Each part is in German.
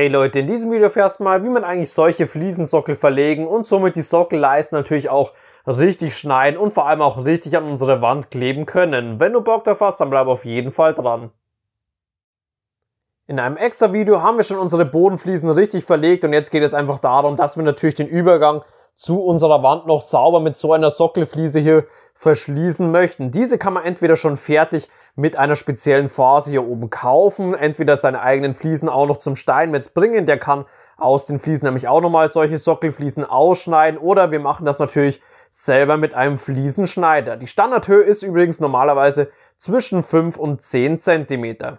Hey Leute, in diesem Video erfährst du mal, wie man eigentlich solche Fliesensockel verlegen und somit die Sockelleisten natürlich auch richtig schneiden und vor allem auch richtig an unsere Wand kleben können. Wenn du Bock drauf hast, dann bleib auf jeden Fall dran. In einem extra Video haben wir schon unsere Bodenfliesen richtig verlegt und jetzt geht es einfach darum, dass wir natürlich den Übergang zu unserer Wand noch sauber mit so einer Sockelfliese hier verschließen möchten. Diese kann man entweder schon fertig mit einer speziellen Phase hier oben kaufen, entweder seine eigenen Fliesen auch noch zum Steinmetz bringen, der kann aus den Fliesen nämlich auch nochmal solche Sockelfliesen ausschneiden oder wir machen das natürlich selber mit einem Fliesenschneider. Die Standardhöhe ist übrigens normalerweise zwischen 5 und 10 Zentimeter.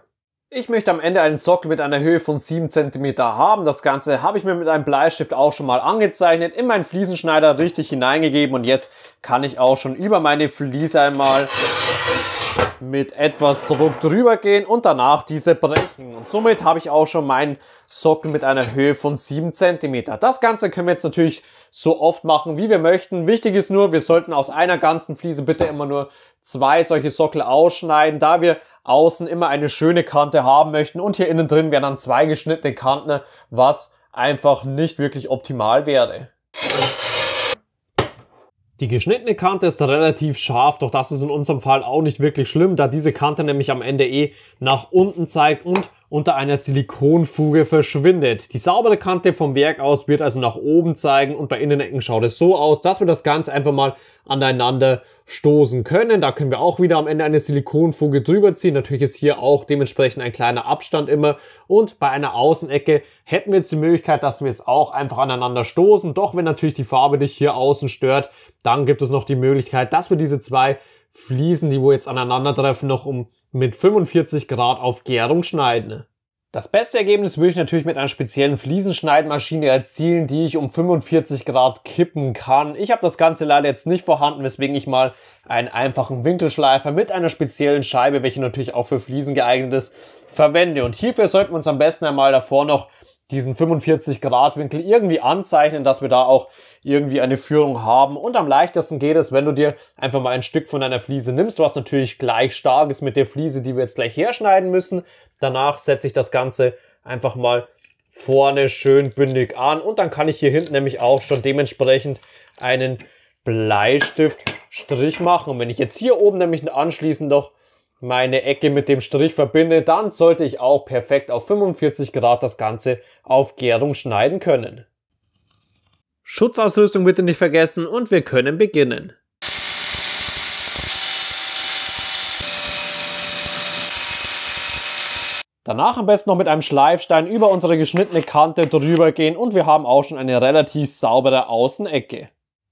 Ich möchte am Ende einen Sockel mit einer Höhe von 7 cm haben. Das Ganze habe ich mir mit einem Bleistift auch schon mal angezeichnet, in meinen Fliesenschneider richtig hineingegeben und jetzt kann ich auch schon über meine Fliese einmal mit etwas Druck drüber gehen und danach diese brechen. Und somit habe ich auch schon meinen Sockel mit einer Höhe von 7 cm. Das Ganze können wir jetzt natürlich so oft machen, wie wir möchten. Wichtig ist nur, wir sollten aus einer ganzen Fliese bitte immer nur zwei solche Sockel ausschneiden, da wir außen immer eine schöne Kante haben möchten und hier innen drin wären dann zwei geschnittene Kanten, was einfach nicht wirklich optimal wäre. Die geschnittene Kante ist relativ scharf, doch das ist in unserem Fall auch nicht wirklich schlimm, da diese Kante nämlich am Ende eh nach unten zeigt und unter einer Silikonfuge verschwindet. Die saubere Kante vom Werk aus wird also nach oben zeigen und bei Innenecken schaut es so aus, dass wir das Ganze einfach mal aneinander stoßen können. Da können wir auch wieder am Ende eine Silikonfuge drüber ziehen. Natürlich ist hier auch dementsprechend ein kleiner Abstand immer. Und bei einer Außenecke hätten wir jetzt die Möglichkeit, dass wir es auch einfach aneinander stoßen. Doch wenn natürlich die Farbe dich hier außen stört, dann gibt es noch die Möglichkeit, dass wir diese zwei Fliesen, die wo jetzt aneinandertreffen, noch um mit 45 Grad auf Gärung schneiden. Das beste Ergebnis würde ich natürlich mit einer speziellen Fliesenschneidmaschine erzielen, die ich um 45 Grad kippen kann. Ich habe das Ganze leider jetzt nicht vorhanden, weswegen ich mal einen einfachen Winkelschleifer mit einer speziellen Scheibe, welche natürlich auch für Fliesen geeignet ist, verwende. Und hierfür sollten wir uns am besten einmal davor noch diesen 45 Grad Winkel irgendwie anzeichnen, dass wir da auch irgendwie eine Führung haben. Und am leichtesten geht es, wenn du dir einfach mal ein Stück von deiner Fliese nimmst, was natürlich gleich stark ist mit der Fliese, die wir jetzt gleich herschneiden müssen. Danach setze ich das Ganze einfach mal vorne schön bündig an und dann kann ich hier hinten nämlich auch schon dementsprechend einen Bleistiftstrich machen. Und wenn ich jetzt hier oben nämlich anschließend noch meine Ecke mit dem Strich verbinde, dann sollte ich auch perfekt auf 45 Grad das Ganze auf Gärung schneiden können. Schutzausrüstung bitte nicht vergessen und wir können beginnen. Danach am besten noch mit einem Schleifstein über unsere geschnittene Kante drüber gehen und wir haben auch schon eine relativ saubere Außenecke.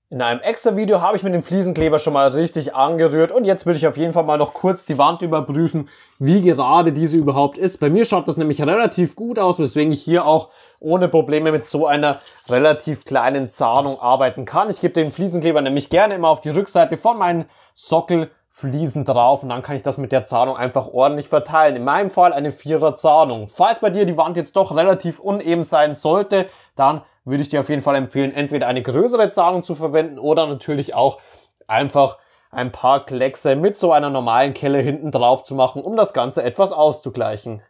In einem extra Video habe ich mit dem Fliesenkleber schon mal richtig angerührt und jetzt will ich auf jeden Fall mal noch kurz die Wand überprüfen, wie gerade diese überhaupt ist. Bei mir schaut das nämlich relativ gut aus, weswegen ich hier auch ohne Probleme mit so einer relativ kleinen Zahnung arbeiten kann. Ich gebe den Fliesenkleber nämlich gerne immer auf die Rückseite von meinen Sockel Fliesen drauf und dann kann ich das mit der Zahnung einfach ordentlich verteilen. In meinem Fall eine Vierer Zahnung. Falls bei dir die Wand jetzt doch relativ uneben sein sollte, dann würde ich dir auf jeden Fall empfehlen, entweder eine größere Zahnung zu verwenden oder natürlich auch einfach ein paar Kleckse mit so einer normalen Kelle hinten drauf zu machen, um das Ganze etwas auszugleichen.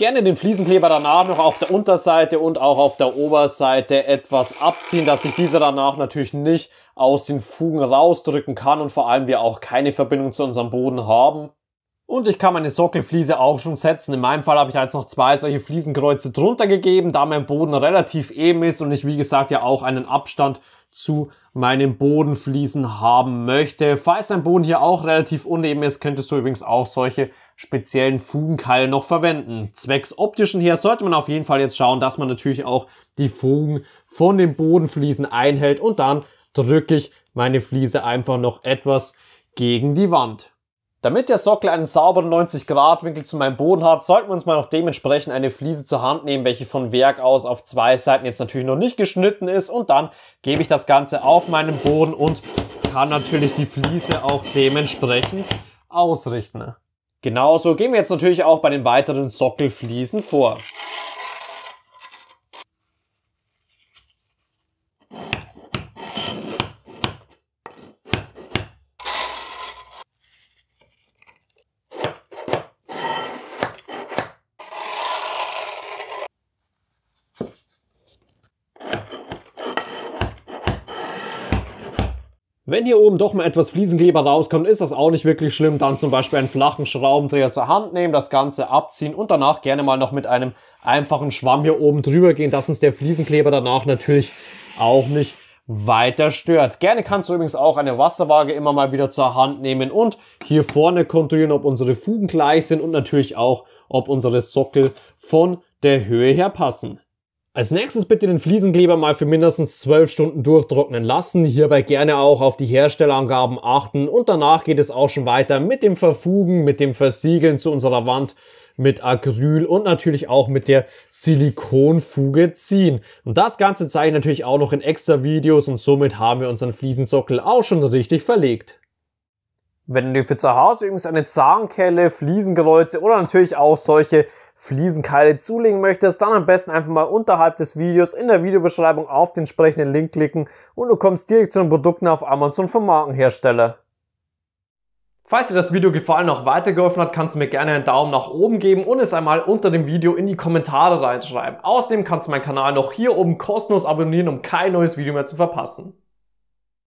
Gerne den Fliesenkleber danach noch auf der Unterseite und auch auf der Oberseite etwas abziehen, dass sich dieser danach natürlich nicht aus den Fugen rausdrücken kann und vor allem wir auch keine Verbindung zu unserem Boden haben. Und ich kann meine Sockelfliese auch schon setzen. In meinem Fall habe ich jetzt noch zwei solche Fliesenkreuze drunter gegeben, da mein Boden relativ eben ist und ich wie gesagt ja auch einen Abstand zu meinem Bodenfliesen haben möchte. Falls dein Boden hier auch relativ uneben ist, könntest du übrigens auch solche speziellen Fugenkeile noch verwenden. Zwecks optischen her sollte man auf jeden Fall jetzt schauen, dass man natürlich auch die Fugen von den Bodenfliesen einhält und dann drücke ich meine Fliese einfach noch etwas gegen die Wand. Damit der Sockel einen sauberen 90 Grad Winkel zu meinem Boden hat, sollten wir uns mal noch dementsprechend eine Fliese zur Hand nehmen, welche von Werk aus auf zwei Seiten jetzt natürlich noch nicht geschnitten ist und dann gebe ich das Ganze auf meinen Boden und kann natürlich die Fliese auch dementsprechend ausrichten. Genauso gehen wir jetzt natürlich auch bei den weiteren Sockelfliesen vor. Wenn hier oben doch mal etwas Fliesenkleber rauskommt, ist das auch nicht wirklich schlimm. Dann zum Beispiel einen flachen Schraubendreher zur Hand nehmen, das Ganze abziehen und danach gerne mal noch mit einem einfachen Schwamm hier oben drüber gehen, dass uns der Fliesenkleber danach natürlich auch nicht weiter stört. Gerne kannst du übrigens auch eine Wasserwaage immer mal wieder zur Hand nehmen und hier vorne kontrollieren, ob unsere Fugen gleich sind und natürlich auch, ob unsere Sockel von der Höhe her passen. Als nächstes bitte den Fliesenkleber mal für mindestens 12 Stunden durchtrocknen lassen, hierbei gerne auch auf die Herstellerangaben achten und danach geht es auch schon weiter mit dem Verfugen, mit dem Versiegeln zu unserer Wand, mit Acryl und natürlich auch mit der Silikonfuge ziehen. Und das Ganze zeige ich natürlich auch noch in extra Videos und somit haben wir unseren Fliesensockel auch schon richtig verlegt. Wenn du für zu Hause übrigens eine Zahnkelle, Fliesenkreuze oder natürlich auch solche Fliesenkeile zulegen möchtest, dann am besten einfach mal unterhalb des Videos in der Videobeschreibung auf den entsprechenden Link klicken und du kommst direkt zu den Produkten auf Amazon vom Markenhersteller. Falls dir das Video gefallen und auch weitergeholfen hat, kannst du mir gerne einen Daumen nach oben geben und es einmal unter dem Video in die Kommentare reinschreiben. Außerdem kannst du meinen Kanal noch hier oben kostenlos abonnieren, um kein neues Video mehr zu verpassen.